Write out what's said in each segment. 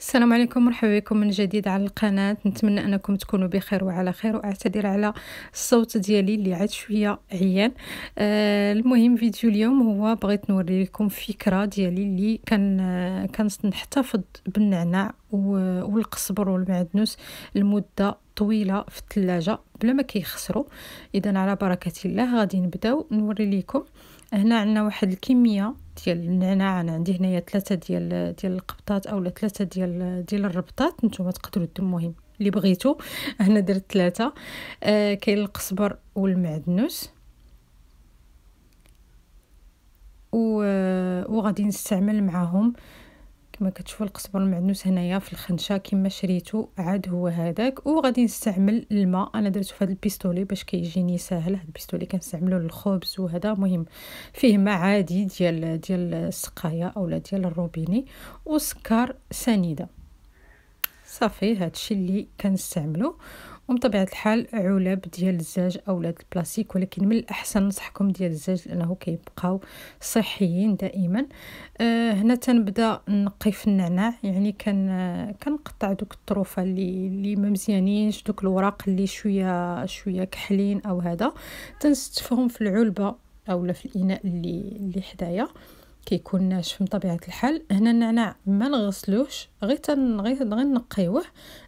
السلام عليكم مرحبا بكم من جديد على القناة نتمنى أنكم تكونوا بخير وعلى خير وأعتذر على الصوت ديالي اللي عاد شوية عيان آه المهم فيديو اليوم هو بغيت نوري لكم فكرة ديالي اللي كان آه نحتفظ بالنعناع والقصبر والمعدنوس لمدة طويلة في الثلاجة بلا ما كيخسروا إذا على بركة الله غادي نبداو نوري لكم آه هنا عندنا واحد الكميه ديال النعناع انا عندي هنايا ثلاثه ديال ديال القبطات اولا ثلاثه ديال ديال الربطات نتوما تقدروا ديروا المهم اللي بغيتو هنا درت ثلاثه آه كاين القزبر والمعدنوس و آه، وغادي نستعمل معاهم كما كتشوفوا القزبر المعدنوس هنايا في الخنشه كما شريتو عاد هو هذاك وغادي نستعمل الماء انا درتو في هذا البيستولي باش كيجيني ساهل هذا البيستولي كنستعملو للخبز وهذا مهم فيه ماء عادي ديال ديال السقايه اولا ديال الروبيني وسكر سنيده صافي هادشي اللي كنستعملو ومن طبيعه الحال علب ديال الزاج او البلاستيك ولكن من الاحسن نصحكم ديال الزاج لانه كيبقاو صحيين دائما آه هنا تنبدا نقي في النعناع يعني كان كنقطع دوك الطروفه اللي اللي ما مزيانينش دوك الوراق اللي شويه شويه كحلين او هذا تنستفهم في العلبه اولا في الاناء اللي اللي حدايا كيكون ناشف بطبيعه الحال هنا النعناع ما نغسلوش غير غير غير نقيوه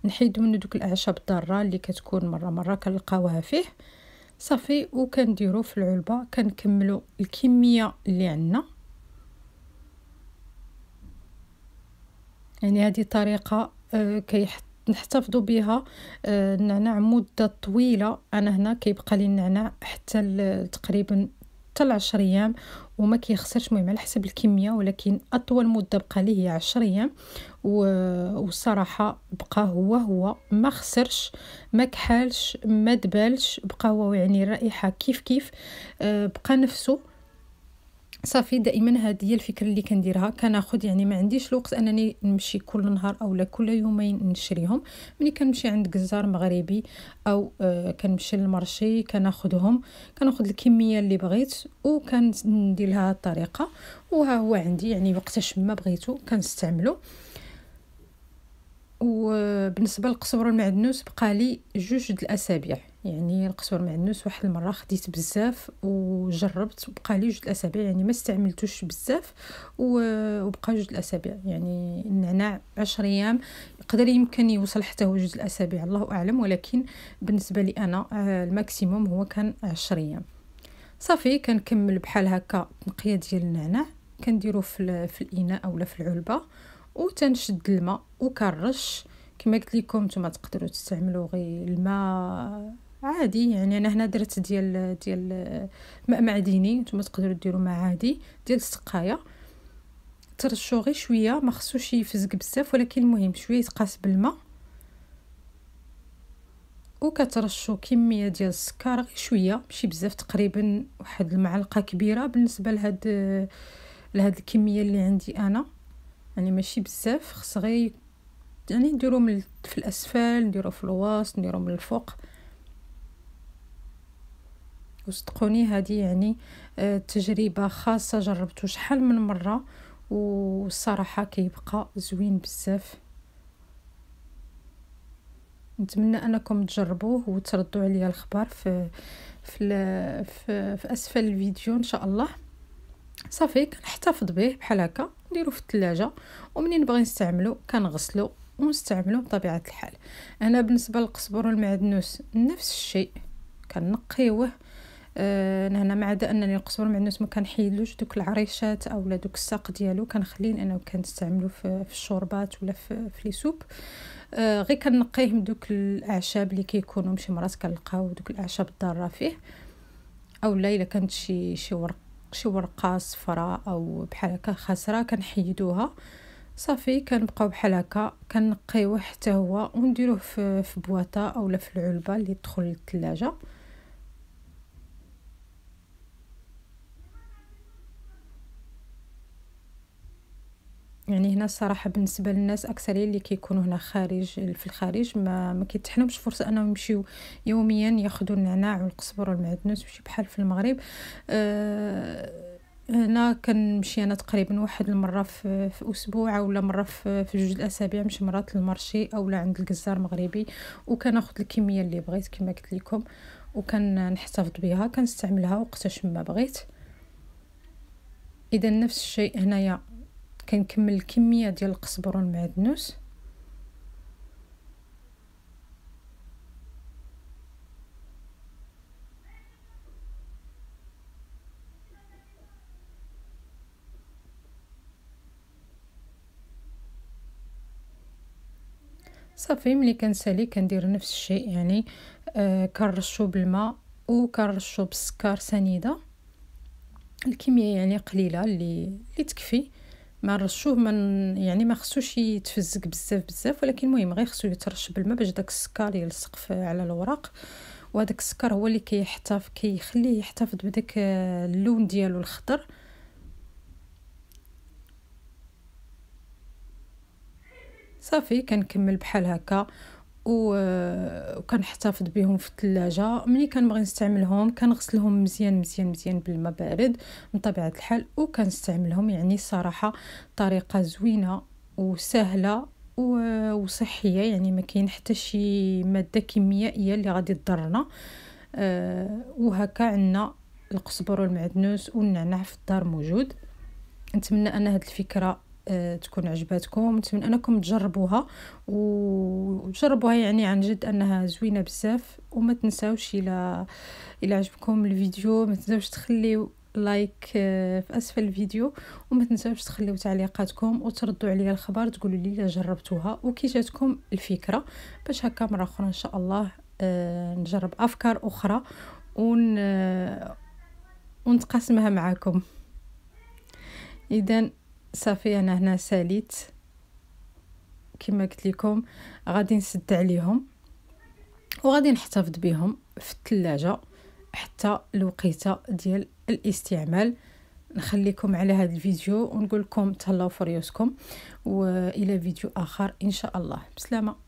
نحيد منه دوك الاعشاب الضاره اللي كتكون مره مره كنلقاوها فيه صافي وكنديرو في العلبه كنكملو الكميه اللي عندنا يعني هذه طريقه آه نحتفظوا بها النعناع آه، مده طويله انا هنا كيبقى لي النعناع حتى تقريبا حتى العشر ايام وما كيخسرش المهم على حسب الكميه ولكن اطول مده بقى ليه هي 10 ايام والصراحه بقى هو هو ما خسرش ما كحالش ما دبالش بقى هو يعني الرائحه كيف كيف آه، بقى نفسه صافي دائما هذه هي الفكره اللي كنديرها كناخذ يعني ما عنديش الوقت انني نمشي كل نهار اولا كل يومين نشريهم ملي كنمشي عند جزار مغربي او آه، كنمشي للمارشي كناخذهم كناخذ الكميه اللي بغيت وكندير لها الطريقه وها هو عندي يعني وقتاش ما بغيتو كنستعملو وبالنسبه آه، للقصبر المعدنوس بقى لي جوج د الاسابيع يعني القسوه المعنوس واحد المره خديت بزاف وجربت وبقى لي جوج الاسابيع يعني ما استعملتوش بزاف وبقى جوج الاسابيع يعني النعناع 10 ايام يقدر يمكن يوصل حتى هو جوج الاسابيع الله اعلم ولكن بالنسبه لي انا آه، الماكسيموم هو كان 10 ايام صافي كنكمل بحال هكا التنقيه ديال النعناع كنديرو في, في الاناء اولا في العلبه وتنشد الماء وكنرش كما قلت لكم نتوما تقدروا تستعملوا غير الماء عادي يعني انا هنا درت ديال ديال ماء معدني نتوما تقدروا ديروا ماء عادي ديال السقايه ترشو غير شويه ما خصوش يفزق بزاف ولكن المهم شويه يتقاس بالماء وكترشوا كميه ديال السكر غير شويه ماشي بزاف تقريبا واحد المعلقه كبيره بالنسبه لهاد لهاد الكميه اللي عندي انا يعني ماشي بزاف خص غير يعني نديرو من في الاسفل نديرو في الوسط نديرو من الفوق وصدقوني هذه يعني آه، تجربه خاصه جربته شحال من مره والصراحه كيبقى زوين بزاف نتمنى انكم تجربوه وتردوا عليا الخبر في في, في في اسفل الفيديو ان شاء الله صافي كنحتفظ به بحال هكا نديرو في الثلاجه ومنين نبغي نستعملو كنغسلو ونستعملو بطبيعه الحال انا بالنسبه للقزبر والمعدنوس نفس الشيء كنقيوه هنا أه، مع انني نقصو المعنوس ما كنحيدلوش دوك العريشات اولا دوك الساق ديالو كنخليه انه كنستعملو في, الشوربات ولا في, في لي سوب أه، غير كنقيه من دوك الاعشاب اللي كيكونوا شي مرات كنلقاو دوك الاعشاب الضاره فيه اولا الا كانت شي شي ورق شي ورقه صفراء او بحال هكا خاسره كنحيدوها صافي كنبقاو بحال هكا كنقيوه حتى هو ونديروه في, في بواطه اولا في العلبه اللي تدخل للثلاجه يعني هنا الصراحه بالنسبه للناس أكثر اللي كيكونوا هنا خارج في الخارج ما ما كيتحنمش فرصه انهم يمشيو يوميا ياخذوا النعناع والقصبر والمعدنوس ماشي بحال في المغرب أه هنا كنمشي انا تقريبا واحد المره في, في اسبوع او مره في, في جوج الاسابيع مش مرات للمارشي اولا عند الجزار مغربي وكناخذ الكميه اللي بغيت كما قلت لكم وكنحتفظ بها كنستعملها وقتاش ما بغيت اذا نفس الشيء هنايا كنكمل الكميه ديال القزبر والمعدنوس صافي ملي كنسالي كندير نفس الشيء يعني آه كنرشو بالماء وكنرشو بالسكر سنيده الكميه يعني قليله اللي اللي تكفي ما رشوه من يعني ما خصوش يتفزك بزاف بزاف ولكن المهم غير خصو يترش بالما باش داك السكر يلصق على الوراق وهذاك السكر هو اللي كيحتفظ كيخليه يحتفظ بداك آه، اللون ديالو الخضر صافي كنكمل بحال هكا وكنحتفظ آه، بهم في الثلاجه ملي كنبغي نستعملهم كنغسلهم مزيان مزيان مزيان بالماء بارد من طبيعه الحال وكنستعملهم يعني صراحه طريقه زوينه وسهله وصحيه يعني ما كاين حتى شي ماده كيميائيه اللي غادي تضرنا آه، وهكا عندنا القزبر والمعدنوس والنعناع في الدار موجود نتمنى ان هذه الفكره تكون عجباتكم نتمنى انكم تجربوها وتجربوها يعني عن جد انها زوينه بزاف وما تنساوش الى الى عجبكم الفيديو ما تنساوش تخليو لايك آه، في اسفل الفيديو وما تنساوش تخليو تعليقاتكم وتردوا عليا الخبر تقولوا لي الا جربتوها وكي جاتكم الفكره باش هكا مره اخرى ان شاء الله آه، نجرب افكار اخرى ون آه، ونتقاسمها معاكم اذا صافي انا هنا ساليت كما قلت لكم غادي نسد عليهم وغادي نحتفظ بهم في الثلاجه حتى الوقيته ديال الاستعمال نخليكم على هذا الفيديو ونقول لكم تهلاو فريوسكم والى فيديو اخر ان شاء الله بسلامه